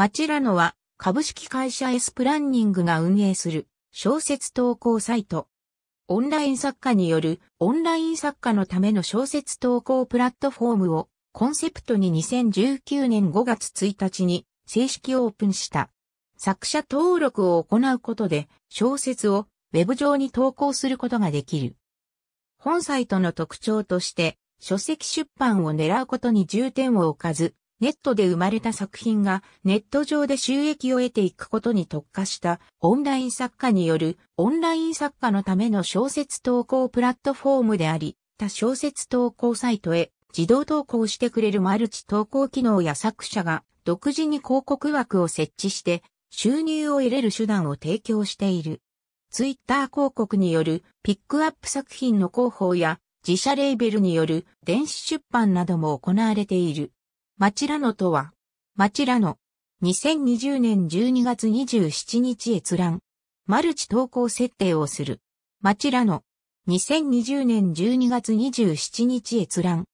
マチラノは株式会社 S プランニングが運営する小説投稿サイト。オンライン作家によるオンライン作家のための小説投稿プラットフォームをコンセプトに2019年5月1日に正式オープンした。作者登録を行うことで小説をウェブ上に投稿することができる。本サイトの特徴として書籍出版を狙うことに重点を置かず、ネットで生まれた作品がネット上で収益を得ていくことに特化したオンライン作家によるオンライン作家のための小説投稿プラットフォームであり、他小説投稿サイトへ自動投稿してくれるマルチ投稿機能や作者が独自に広告枠を設置して収入を得れる手段を提供している。ツイッター広告によるピックアップ作品の広報や自社レーベルによる電子出版なども行われている。マチラノとは、マチラノ。2020年12月27日閲覧。マルチ投稿設定をする。マチラノ。2020年12月27日閲覧。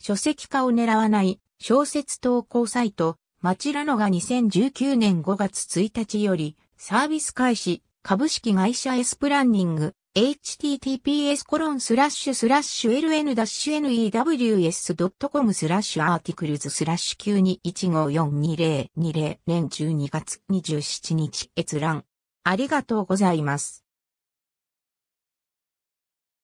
書籍化を狙わない小説投稿サイト、マチラノが2019年5月1日よりサービス開始、株式会社エスプランニング、https://ln-news.com スラッシュアーティクルズスラッシュ9215422020年12月27日閲覧。ありがとうございます。